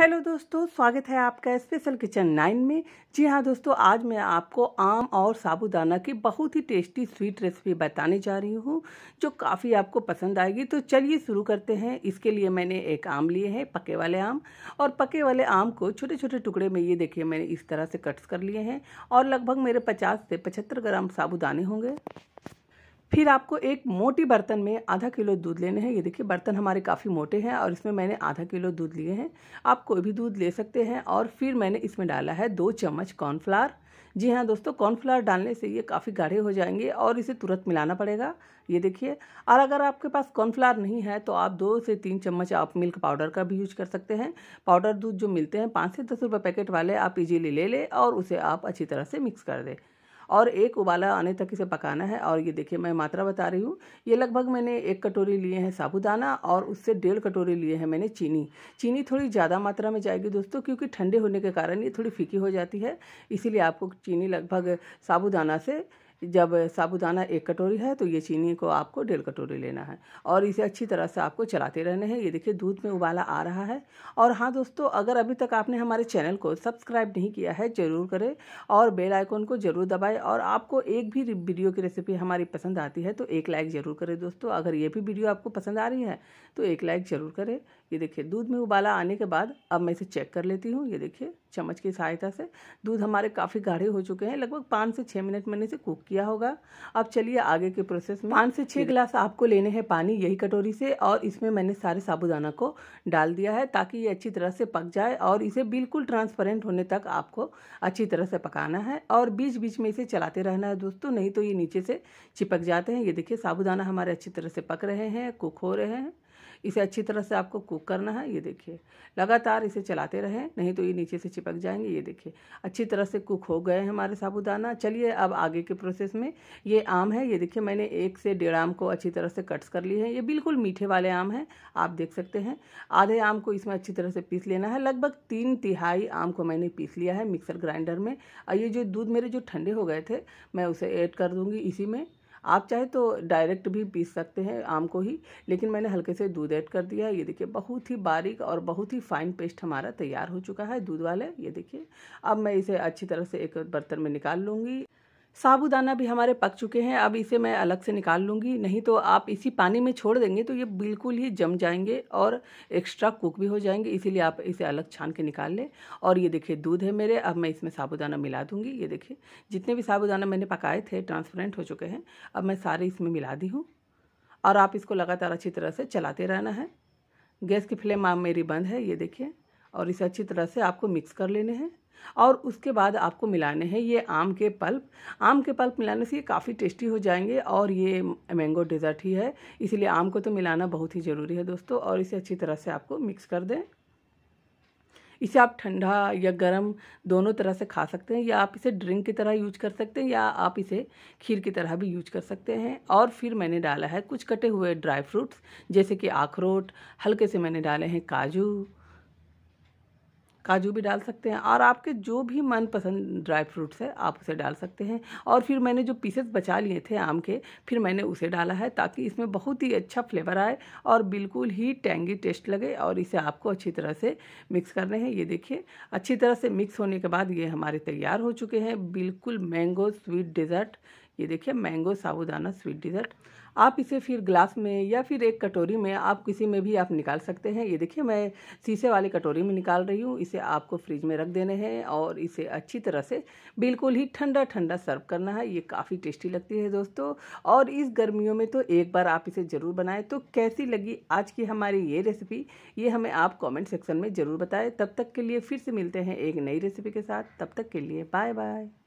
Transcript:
hello दोस्तों स्वागत है आपका स्पेशल किचन नाइन में जी हाँ दोस्तों आज मैं आपको आम और साबूदाना की बहुत ही टेस्टी स्वीट रेसिपी बताने जा रही हूँ जो काफ़ी आपको पसंद आएगी तो चलिए शुरू करते हैं इसके लिए मैंने एक आम लिए हैं पके वाले आम और पके वाले आम को छोटे छोटे टुकड़े में ये देखिए मैंने इस तरह से कट्स कर लिए हैं और लगभग मेरे पचास से पचहत्तर ग्राम साबूदाने होंगे फिर आपको एक मोटी बर्तन में आधा किलो दूध लेने हैं ये देखिए बर्तन हमारे काफ़ी मोटे हैं और इसमें मैंने आधा किलो दूध लिए हैं आप कोई भी दूध ले सकते हैं और फिर मैंने इसमें डाला है दो चम्मच कॉर्नफ्लावर जी हाँ दोस्तों कॉर्नफ्लावर डालने से ये काफ़ी गाढ़े हो जाएंगे और इसे तुरंत मिलाना पड़ेगा ये देखिए और अगर आपके पास कॉर्नफ्लावर नहीं है तो आप दो से तीन चम्मच आप मिल्क पाउडर का भी यूज कर सकते हैं पाउडर दूध जो मिलते हैं पाँच से दस रुपये पैकेट वाले आप इजीली ले लें और उसे आप अच्छी तरह से मिक्स कर दें और एक उबाला आने तक इसे पकाना है और ये देखिए मैं मात्रा बता रही हूँ ये लगभग मैंने एक कटोरी लिए हैं साबुदाना और उससे डेढ़ कटोरी लिए हैं मैंने चीनी चीनी थोड़ी ज़्यादा मात्रा में जाएगी दोस्तों क्योंकि ठंडे होने के कारण ये थोड़ी फीकी हो जाती है इसीलिए आपको चीनी लगभग साबुदाना से जब साबुदाना एक कटोरी है तो ये चीनी को आपको डेढ़ कटोरी लेना है और इसे अच्छी तरह से आपको चलाते रहने हैं ये देखिए दूध में उबाला आ रहा है और हाँ दोस्तों अगर अभी तक आपने हमारे चैनल को सब्सक्राइब नहीं किया है ज़रूर करें और बेल आइकॉन को ज़रूर दबाए और आपको एक भी वीडियो की रेसिपी हमारी पसंद आती है तो एक लाइक ज़रूर करें दोस्तों अगर ये भी वीडियो आपको पसंद आ रही है तो एक लाइक ज़रूर करें ये देखिए दूध में उबाला आने के बाद अब मैं इसे चेक कर लेती हूँ ये देखिए चम्मच की सहायता से दूध हमारे काफ़ी गाढ़े हो चुके हैं लगभग पाँच से छः मिनट मैंने इसे कुक किया होगा अब चलिए आगे के प्रोसेस में पाँच से छः गिलास आपको लेने हैं पानी यही कटोरी से और इसमें मैंने सारे साबुदाना को डाल दिया है ताकि ये अच्छी तरह से पक जाए और इसे बिल्कुल ट्रांसपेरेंट होने तक आपको अच्छी तरह से पकाना है और बीच बीच में इसे चलाते रहना है दोस्तों नहीं तो ये नीचे से चिपक जाते हैं ये देखिए साबुदाना हमारे अच्छी तरह से पक रहे हैं कुक हो रहे हैं इसे अच्छी तरह से आपको कुक करना है ये देखिए लगातार इसे चलाते रहें नहीं तो ये नीचे से चिपक जाएंगे ये देखिए अच्छी तरह से कुक हो गए हमारे साबुदाना चलिए अब आगे के प्रोसेस में ये आम है ये देखिए मैंने एक से डेढ़ आम को अच्छी तरह से कट्स कर लिए हैं ये बिल्कुल मीठे वाले आम हैं आप देख सकते हैं आधे आम को इसमें अच्छी तरह से पीस लेना है लगभग तीन तिहाई आम को मैंने पीस लिया है मिक्सर ग्राइंडर में और ये जो दूध मेरे जो ठंडे हो गए थे मैं उसे ऐड कर दूँगी इसी में आप चाहे तो डायरेक्ट भी पीस सकते हैं आम को ही लेकिन मैंने हल्के से दूध ऐड कर दिया है ये देखिए बहुत ही बारीक और बहुत ही फाइन पेस्ट हमारा तैयार हो चुका है दूध वाले ये देखिए अब मैं इसे अच्छी तरह से एक बर्तन में निकाल लूँगी साबुदाना भी हमारे पक चुके हैं अब इसे मैं अलग से निकाल लूँगी नहीं तो आप इसी पानी में छोड़ देंगे तो ये बिल्कुल ही जम जाएंगे और एक्स्ट्रा कुक भी हो जाएंगे इसीलिए आप इसे अलग छान के निकाल लें और ये देखिए दूध है मेरे अब मैं इसमें साबुदाना मिला दूँगी ये देखिए जितने भी साबुदाना मैंने पकाए थे ट्रांसपेरेंट हो चुके हैं अब मैं सारे इसमें मिला दी हूँ और आप इसको लगातार अच्छी तरह से चलाते रहना है गैस की फ्लेम मेरी बंद है ये देखिए और इसे अच्छी तरह से आपको मिक्स कर लेने हैं और उसके बाद आपको मिलाने हैं ये आम के पल्प आम के पल्प मिलाने से ये काफ़ी टेस्टी हो जाएंगे और ये मैंगो डेजर्ट ही है इसलिए आम को तो मिलाना बहुत ही ज़रूरी है दोस्तों और इसे अच्छी तरह से आपको मिक्स कर दें इसे आप ठंडा या गर्म दोनों तरह से खा सकते हैं या आप इसे ड्रिंक की तरह यूज कर सकते हैं या आप इसे खीर की तरह भी यूज कर सकते हैं और फिर मैंने डाला है कुछ कटे हुए ड्राई फ्रूट्स जैसे कि अखरोट हल्के से मैंने डाले हैं काजू काजू भी डाल सकते हैं और आपके जो भी मनपसंद ड्राई फ्रूट्स है आप उसे डाल सकते हैं और फिर मैंने जो पीसेस बचा लिए थे आम के फिर मैंने उसे डाला है ताकि इसमें बहुत ही अच्छा फ्लेवर आए और बिल्कुल ही टैंगी टेस्ट लगे और इसे आपको अच्छी तरह से मिक्स करने हैं ये देखिए अच्छी तरह से मिक्स होने के बाद ये हमारे तैयार हो चुके हैं बिल्कुल मैंगो स्वीट डिज़र्ट ये देखिए मैंगो साबुदाना स्वीट डिज़र्ट आप इसे फिर ग्लास में या फिर एक कटोरी में आप किसी में भी आप निकाल सकते हैं ये देखिए मैं शीशे वाली कटोरी में निकाल रही हूँ इसे आपको फ्रिज में रख देने हैं और इसे अच्छी तरह से बिल्कुल ही ठंडा ठंडा सर्व करना है ये काफ़ी टेस्टी लगती है दोस्तों और इस गर्मियों में तो एक बार आप इसे ज़रूर बनाएं तो कैसी लगी आज की हमारी ये रेसिपी ये हमें आप कॉमेंट सेक्शन में ज़रूर बताएँ तब तक के लिए फिर से मिलते हैं एक नई रेसिपी के साथ तब तक के लिए बाय बाय